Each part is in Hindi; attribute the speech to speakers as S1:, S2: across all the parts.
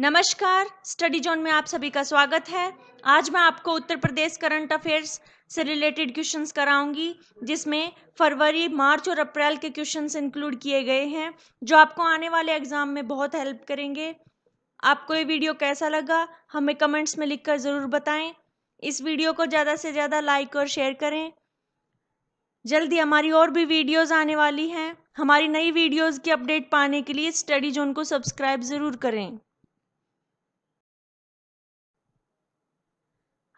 S1: नमस्कार स्टडी जोन में आप सभी का स्वागत है आज मैं आपको उत्तर प्रदेश करंट अफेयर्स से रिलेटेड क्वेश्चंस कराऊंगी जिसमें फरवरी मार्च और अप्रैल के क्वेश्चंस इंक्लूड किए गए हैं जो आपको आने वाले एग्जाम में बहुत हेल्प करेंगे आपको ये वीडियो कैसा लगा हमें कमेंट्स में लिखकर ज़रूर बताएं इस वीडियो को ज़्यादा से ज़्यादा लाइक और शेयर करें जल्दी हमारी और भी वीडियोज़ आने वाली हैं हमारी नई वीडियोज़ की अपडेट पाने के लिए स्टडी जोन को सब्सक्राइब ज़रूर करें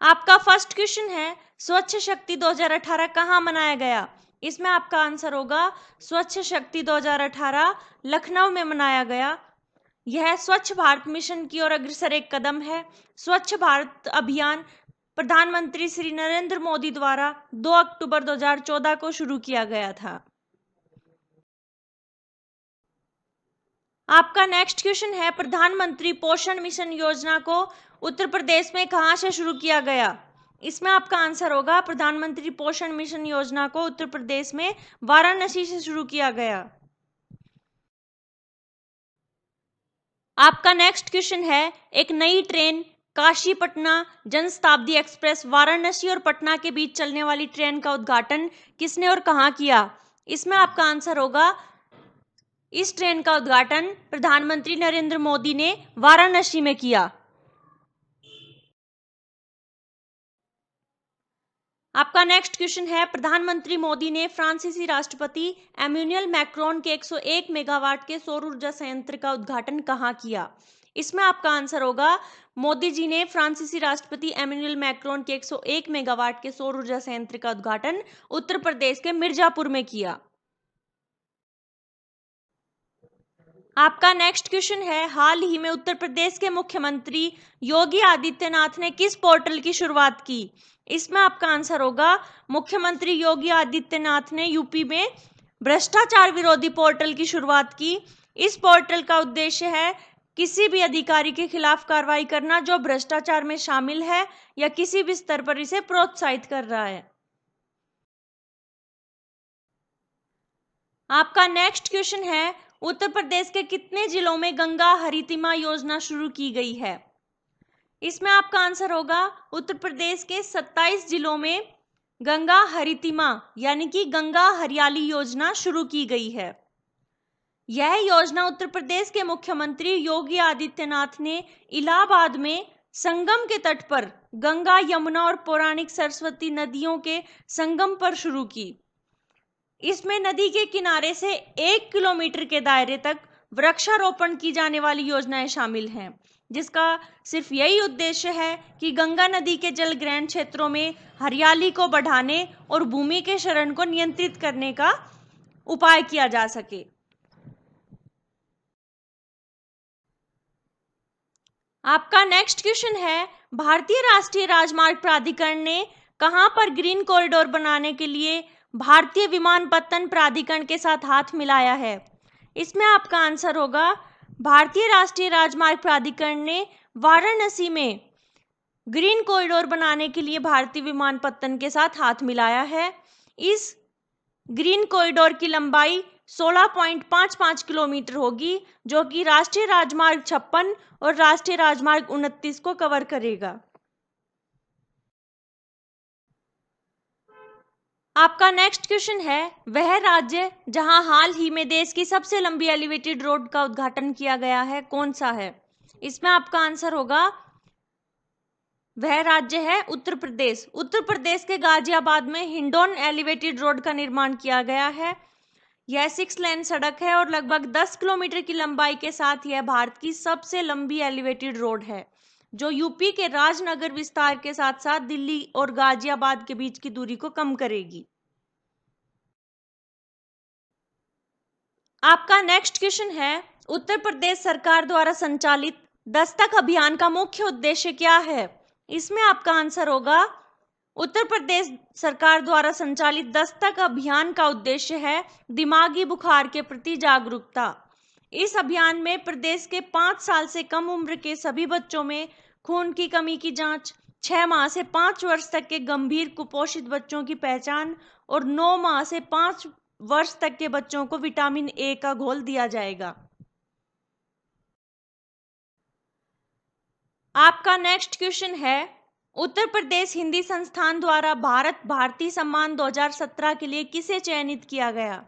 S1: आपका फर्स्ट क्वेश्चन है स्वच्छ शक्ति 2018 कहाँ मनाया गया इसमें आपका आंसर होगा स्वच्छ शक्ति 2018 लखनऊ में मनाया गया यह स्वच्छ भारत मिशन की ओर अग्रसर एक कदम है स्वच्छ भारत अभियान प्रधानमंत्री श्री नरेंद्र मोदी द्वारा 2 अक्टूबर 2014 को शुरू किया गया था आपका नेक्स्ट क्वेश्चन है प्रधानमंत्री पोषण मिशन योजना को उत्तर प्रदेश में कहाँ से शुरू किया गया इसमें आपका आंसर होगा प्रधानमंत्री पोषण मिशन योजना को उत्तर प्रदेश में वाराणसी से शुरू किया गया आपका नेक्स्ट क्वेश्चन है एक नई ट्रेन काशी पटना जनशताब्दी एक्सप्रेस वाराणसी और पटना के बीच चलने वाली ट्रेन का उद्घाटन किसने और कहाँ किया इसमें आपका आंसर होगा इस ट्रेन का उद्घाटन प्रधानमंत्री नरेंद्र मोदी ने वाराणसी में किया आपका नेक्स्ट क्वेश्चन है प्रधानमंत्री मोदी ने फ्रांसीसी राष्ट्रपति एम्यूनियल मैक्रोन के 101 मेगावाट के सौर ऊर्जा संयंत्र का उद्घाटन कहाँ किया इसमें आपका आंसर होगा मोदी जी ने फ्रांसीसी राष्ट्रपति एम्यूनियल मैक्रोन के 101 मेगावाट के सौर ऊर्जा संयंत्र का उद्घाटन उत्तर प्रदेश के मिर्जापुर में किया आपका नेक्स्ट क्वेश्चन है हाल ही में उत्तर प्रदेश के मुख्यमंत्री योगी आदित्यनाथ ने किस पोर्टल की शुरुआत की इसमें आपका आंसर होगा मुख्यमंत्री योगी आदित्यनाथ ने यूपी में भ्रष्टाचार विरोधी पोर्टल की शुरुआत की इस पोर्टल का उद्देश्य है किसी भी अधिकारी के खिलाफ कार्रवाई करना जो भ्रष्टाचार में शामिल है या किसी भी स्तर पर इसे प्रोत्साहित कर रहा है आपका नेक्स्ट क्वेश्चन है उत्तर प्रदेश के कितने जिलों में गंगा हरितिमा योजना शुरू की गई है इसमें आपका आंसर होगा उत्तर प्रदेश के 27 जिलों में गंगा हरितिमा यानी कि गंगा हरियाली योजना शुरू की गई है यह योजना उत्तर प्रदेश के मुख्यमंत्री योगी आदित्यनाथ ने इलाहाबाद में संगम के तट पर गंगा यमुना और पौराणिक सरस्वती नदियों के संगम पर शुरू की इसमें नदी के किनारे से एक किलोमीटर के दायरे तक वृक्षारोपण की जाने वाली योजनाएं शामिल हैं जिसका सिर्फ यही उद्देश्य है कि गंगा नदी के जल ग्रहण क्षेत्रों में हरियाली को बढ़ाने और भूमि के शरण को नियंत्रित करने का उपाय किया जा सके आपका नेक्स्ट क्वेश्चन है भारतीय राष्ट्रीय राजमार्ग प्राधिकरण ने कहां पर ग्रीन कॉरिडोर बनाने के लिए भारतीय विमानपत्तन प्राधिकरण के साथ हाथ मिलाया है इसमें आपका आंसर होगा भारतीय राष्ट्रीय राजमार्ग प्राधिकरण ने वाराणसी में ग्रीन कॉरिडोर बनाने के लिए भारतीय विमानपत्तन के साथ हाथ मिलाया है इस ग्रीन कॉरिडोर की लंबाई 16.55 किलोमीटर होगी जो कि राष्ट्रीय राजमार्ग छप्पन और राष्ट्रीय राजमार्ग उनतीस को कवर करेगा आपका नेक्स्ट क्वेश्चन है वह राज्य जहां हाल ही में देश की सबसे लंबी एलिवेटेड रोड का उद्घाटन किया गया है कौन सा है इसमें आपका आंसर होगा वह राज्य है उत्तर प्रदेश उत्तर प्रदेश के गाजियाबाद में हिंडोन एलिवेटेड रोड का निर्माण किया गया है यह सिक्स लेन सड़क है और लगभग दस किलोमीटर की लंबाई के साथ यह भारत की सबसे लंबी एलिवेटेड रोड है जो यूपी के राजनगर विस्तार के साथ साथ दिल्ली और गाजियाबाद के बीच की दूरी को कम करेगी आपका नेक्स्ट क्वेश्चन है उत्तर प्रदेश सरकार द्वारा संचालित दस्तक अभियान का मुख्य उद्देश्य क्या है इसमें आपका आंसर होगा उत्तर प्रदेश सरकार द्वारा संचालित दस्तक अभियान का उद्देश्य है दिमागी बुखार के प्रति जागरूकता इस अभियान में प्रदेश के पांच साल से कम उम्र के सभी बच्चों में खून की कमी की जांच, छह माह से पांच वर्ष तक के गंभीर कुपोषित बच्चों की पहचान और नौ माह से पांच वर्ष तक के बच्चों को विटामिन ए का घोल दिया जाएगा आपका नेक्स्ट क्वेश्चन है उत्तर प्रदेश हिंदी संस्थान द्वारा भारत भारती सम्मान 2017 के लिए किसे चयनित किया गया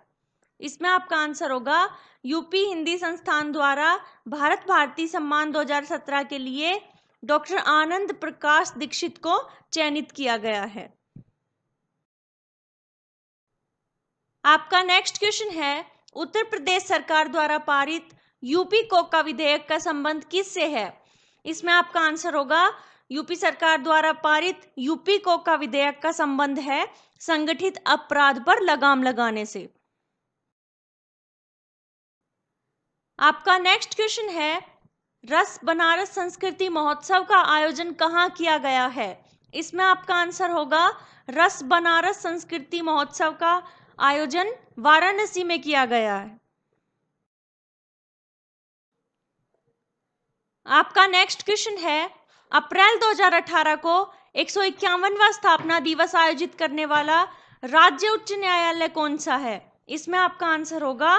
S1: इसमें आपका आंसर होगा यूपी हिंदी संस्थान द्वारा भारत भारती सम्मान 2017 के लिए डॉक्टर आनंद प्रकाश दीक्षित को चयनित किया गया है आपका नेक्स्ट क्वेश्चन है उत्तर प्रदेश सरकार द्वारा पारित यूपी कोका विधेयक का संबंध किस से है इसमें आपका आंसर होगा यूपी सरकार द्वारा पारित यूपी कोका विधेयक का संबंध है संगठित अपराध पर लगाम लगाने से आपका नेक्स्ट क्वेश्चन है रस बनारस संस्कृति महोत्सव का आयोजन कहाँ किया गया है इसमें आपका आंसर होगा रस बनारस संस्कृति महोत्सव का आयोजन वाराणसी में किया गया है आपका नेक्स्ट क्वेश्चन है अप्रैल 2018 को एक स्थापना दिवस आयोजित करने वाला राज्य उच्च न्यायालय कौन सा है इसमें आपका आंसर होगा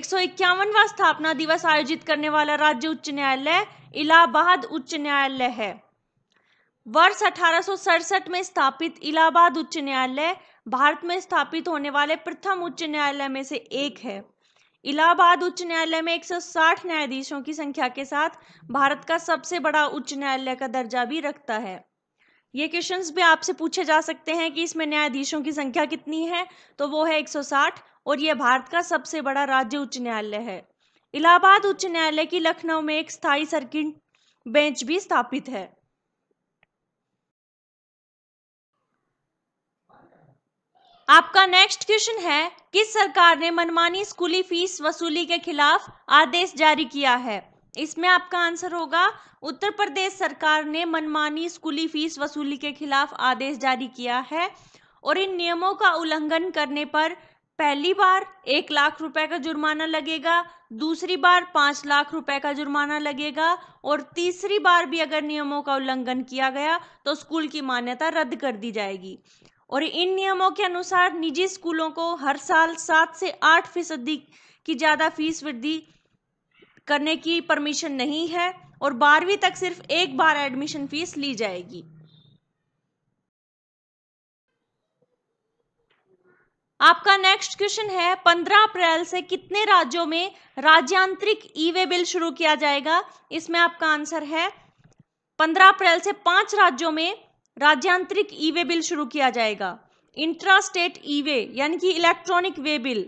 S1: एक स्थापना दिवस आयोजित करने वाला राज्य उच्च न्यायालय इलाहाबाद उच्च न्यायालय है वर्ष अठारह में स्थापित इलाहाबाद उच्च न्यायालय भारत में स्थापित होने वाले प्रथम उच्च न्यायालय में से एक है इलाहाबाद उच्च न्यायालय में 160 न्यायाधीशों की संख्या के साथ भारत का सबसे बड़ा उच्च न्यायालय का दर्जा भी रखता है ये क्वेश्चन भी आपसे पूछे जा सकते हैं कि इसमें न्यायाधीशों की संख्या कितनी है तो वो है 160 और यह भारत का सबसे बड़ा राज्य उच्च न्यायालय है इलाहाबाद उच्च न्यायालय की लखनऊ में एक स्थायी सर्किट बेंच भी स्थापित है आपका नेक्स्ट क्वेश्चन है किस सरकार ने मनमानी स्कूली फीस वसूली के खिलाफ आदेश जारी किया है इसमें आपका आंसर होगा उत्तर प्रदेश सरकार ने मनमानी स्कूली फीस वसूली के खिलाफ आदेश जारी किया है और इन नियमों का उल्लंघन करने पर पहली बार एक लाख रुपए का जुर्माना लगेगा दूसरी बार पांच लाख रुपए का जुर्माना लगेगा और तीसरी बार भी अगर नियमों का उल्लंघन किया गया तो स्कूल की मान्यता रद्द कर दी जाएगी और इन नियमों के अनुसार निजी स्कूलों को हर साल सात से आठ फीसदी की ज़्यादा फीस वृद्धि करने की परमिशन नहीं है और बारहवीं तक सिर्फ एक बार एडमिशन फीस ली जाएगी आपका नेक्स्ट क्वेश्चन है 15 अप्रैल से कितने राज्यों में राज्यांतरिक ई वे बिल शुरू किया जाएगा इसमें आपका आंसर है 15 अप्रैल से पांच राज्यों में राज्यांतरिक ई वे बिल शुरू किया जाएगा इंट्रा स्टेट ई वे यानी कि इलेक्ट्रॉनिक वे बिल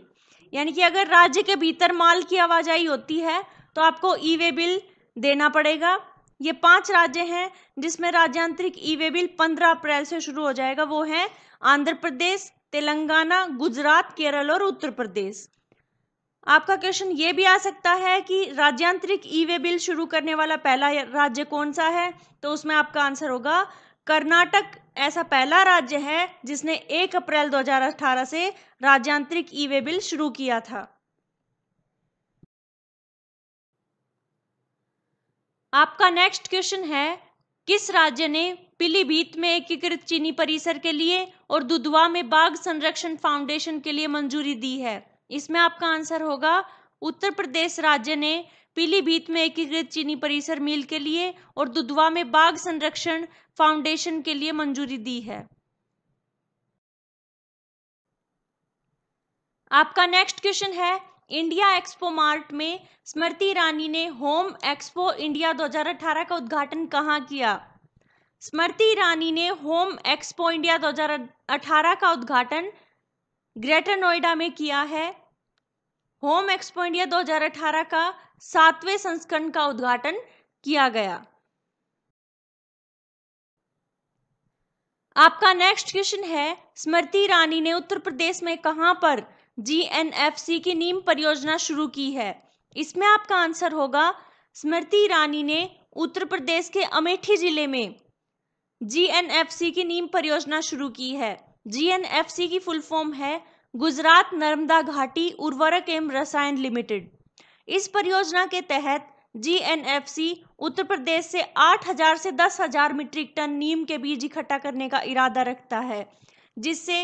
S1: यानी कि अगर राज्य के भीतर माल की आवाजाही होती है तो आपको ई वे बिल देना पड़ेगा ये पांच राज्य हैं जिसमें राज्यांतरिक ई वे बिल पंद्रह अप्रैल से शुरू हो जाएगा वो है आंध्र प्रदेश तेलंगाना गुजरात केरल और उत्तर प्रदेश आपका क्वेश्चन ये भी आ सकता है कि राज्यांतरिक ई वे बिल शुरू करने वाला पहला राज्य कौन सा है तो उसमें आपका आंसर होगा कर्नाटक ऐसा पहला राज्य है जिसने 1 अप्रैल 2018 से राज्यांतरिक ई वे बिल शुरू किया था आपका नेक्स्ट क्वेश्चन है किस राज्य ने पीलीभीत में एकीकृत चीनी परिसर के लिए और दुधवा में बाघ संरक्षण फाउंडेशन के लिए मंजूरी दी है इसमें आपका आंसर होगा उत्तर प्रदेश राज्य ने पीलीभीत में एकीकृत चीनी परिसर मिल के लिए और दुधवा में बाघ संरक्षण फाउंडेशन के लिए मंजूरी दी है आपका नेक्स्ट क्वेश्चन है इंडिया एक्सपो मार्ट में स्मृति ईरानी ने होम एक्सपो इंडिया 2018 का उद्घाटन कहाँ किया स्मृति ईरानी ने होम एक्सपो इंडिया 2018 का उद्घाटन ग्रेटर नोएडा में किया है होम एक्सपो इंडिया 2018 का सातवें संस्करण का उद्घाटन किया गया आपका नेक्स्ट क्वेश्चन है स्मृति ईरानी ने उत्तर प्रदेश में कहां पर जीएनएफसी की नीम परियोजना शुरू की है इसमें आपका आंसर होगा स्मृति ईरानी ने उत्तर प्रदेश के अमेठी जिले में जीएनएफसी की नीम परियोजना शुरू की है जीएनएफसी की फुल फॉर्म है गुजरात नर्मदा घाटी उर्वरक एवं रसायन लिमिटेड इस परियोजना के तहत जीएनएफसी उत्तर प्रदेश से 8000 से 10000 मीट्रिक टन नीम के बीज इकट्ठा करने का इरादा रखता है जिससे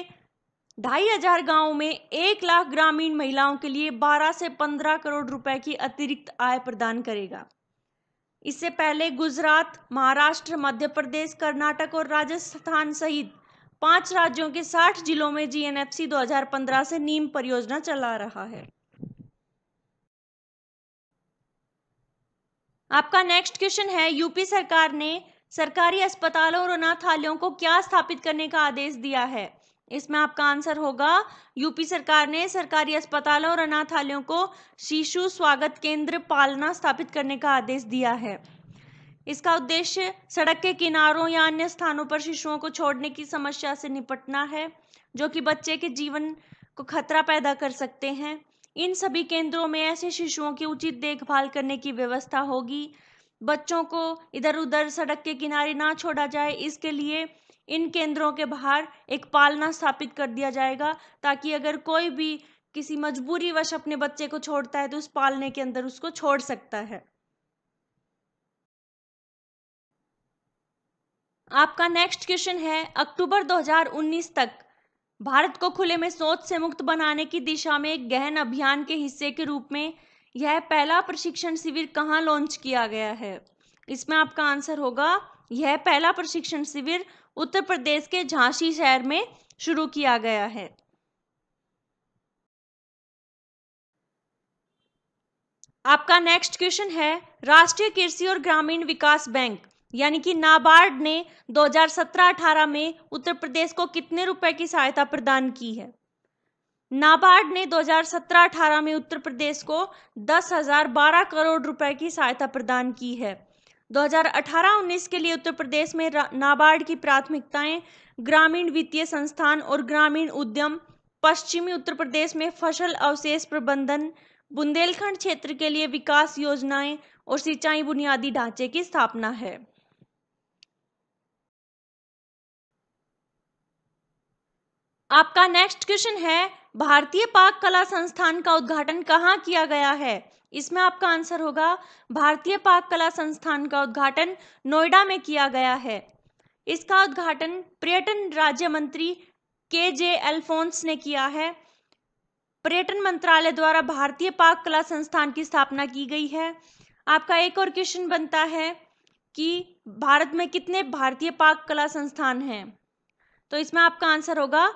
S1: ढाई हजार गाँव में एक लाख ग्रामीण महिलाओं के लिए 12 से 15 करोड़ रुपए की अतिरिक्त आय प्रदान करेगा इससे पहले गुजरात महाराष्ट्र मध्य प्रदेश कर्नाटक और राजस्थान सहित पांच राज्यों के साठ जिलों में जीएनएफसी 2015 से नीम परियोजना चला रहा है आपका नेक्स्ट क्वेश्चन है यूपी सरकार ने सरकारी अस्पतालों और अनाथालयों को क्या स्थापित करने का आदेश दिया है इसमें आपका आंसर होगा यूपी सरकार ने सरकारी अस्पतालों और अनाथालयों को शिशु स्वागत केंद्र पालना स्थापित करने का आदेश दिया है इसका उद्देश्य सड़क के किनारों या अन्य स्थानों पर शिशुओं को छोड़ने की समस्या से निपटना है जो कि बच्चे के जीवन को खतरा पैदा कर सकते हैं इन सभी केंद्रों में ऐसे शिशुओं की उचित देखभाल करने की व्यवस्था होगी बच्चों को इधर उधर सड़क के किनारे ना छोड़ा जाए इसके लिए इन केंद्रों के बाहर एक पालना स्थापित कर दिया जाएगा ताकि अगर कोई भी किसी मजबूरी वश अपने बच्चे को छोड़ता है तो उस पालने के अंदर उसको छोड़ सकता है आपका नेक्स्ट क्वेश्चन है अक्टूबर 2019 तक भारत को खुले में सोच से मुक्त बनाने की दिशा में एक गहन अभियान के हिस्से के रूप में यह पहला प्रशिक्षण शिविर कहाँ लॉन्च किया गया है इसमें आपका आंसर होगा यह पहला प्रशिक्षण शिविर उत्तर प्रदेश के झांसी शहर में शुरू किया गया है आपका नेक्स्ट क्वेश्चन है राष्ट्रीय कृषि और ग्रामीण विकास बैंक यानी कि नाबार्ड ने 2017-18 में उत्तर प्रदेश को कितने रुपए की सहायता प्रदान की है नाबार्ड ने 2017-18 में उत्तर प्रदेश को दस हजार बारह करोड़ रुपए की सहायता प्रदान की है 2018-19 के लिए उत्तर प्रदेश में नाबार्ड की प्राथमिकताएं ग्रामीण वित्तीय संस्थान और ग्रामीण उद्यम पश्चिमी उत्तर प्रदेश में फसल अवशेष प्रबंधन बुंदेलखंड क्षेत्र के लिए विकास योजनाएं और सिंचाई बुनियादी ढांचे की स्थापना है आपका नेक्स्ट क्वेश्चन है भारतीय पाक कला संस्थान का उद्घाटन कहाँ किया गया है इसमें आपका आंसर होगा भारतीय पाक कला संस्थान का उद्घाटन नोएडा में किया गया है इसका उद्घाटन पर्यटन राज्य मंत्री के जे एल्फोन्स ने किया है पर्यटन मंत्रालय द्वारा भारतीय पाक कला संस्थान की स्थापना की गई है आपका एक और क्वेश्चन बनता है कि भारत में कितने भारतीय पाक कला संस्थान हैं तो इसमें आपका आंसर होगा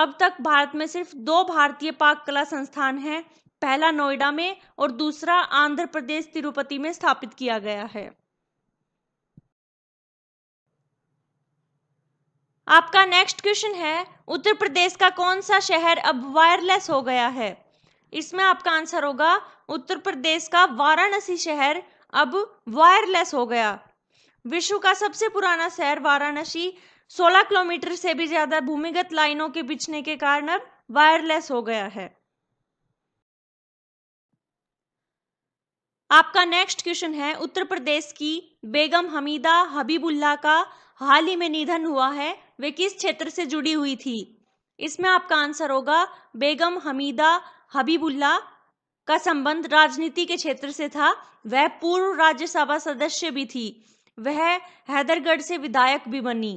S1: अब तक भारत में सिर्फ दो भारतीय पाक कला संस्थान हैं पहला नोएडा में और दूसरा आंध्र प्रदेश तिरुपति में स्थापित किया गया है आपका नेक्स्ट क्वेश्चन है उत्तर प्रदेश का कौन सा शहर अब वायरलेस हो गया है इसमें आपका आंसर होगा उत्तर प्रदेश का वाराणसी शहर अब वायरलेस हो गया विश्व का सबसे पुराना शहर वाराणसी 16 किलोमीटर से भी ज्यादा भूमिगत लाइनों के बिछने के कारण अब वायरलेस हो गया है आपका नेक्स्ट क्वेश्चन है उत्तर प्रदेश की बेगम हमीदा हबीबुल्ला का हाल ही में निधन हुआ है वे किस क्षेत्र से जुड़ी हुई थी इसमें आपका आंसर होगा बेगम हमीदा हबीबुल्ला का संबंध राजनीति के क्षेत्र से था वह पूर्व राज्यसभा सदस्य भी थी वह हैदरगढ़ से विधायक भी बनी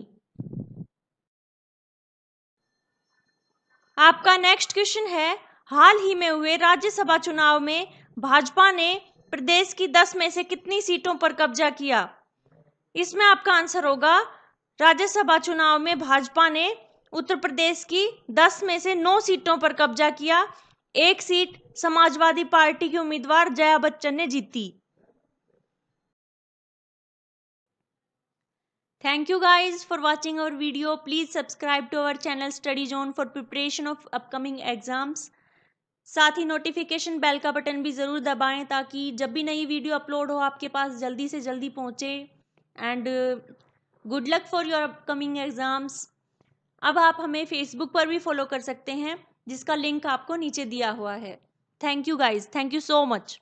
S1: आपका नेक्स्ट क्वेश्चन है हाल ही में हुए राज्यसभा चुनाव में भाजपा ने प्रदेश की दस में से कितनी सीटों पर कब्जा किया इसमें आपका आंसर होगा राज्यसभा चुनाव में भाजपा ने उत्तर प्रदेश की दस में से नौ सीटों पर कब्जा किया एक सीट समाजवादी पार्टी के उम्मीदवार जया बच्चन ने जीती thank you guys for watching our video please subscribe to our channel study zone for preparation of upcoming exams साथ ही नोटिफिकेशन बेल का बटन भी ज़रूर दबाएं ताकि जब भी नई वीडियो अपलोड हो आपके पास जल्दी से जल्दी पहुंचे and good luck for your upcoming exams अब आप हमें फेसबुक पर भी फॉलो कर सकते हैं जिसका लिंक आपको नीचे दिया हुआ है thank you guys thank you so much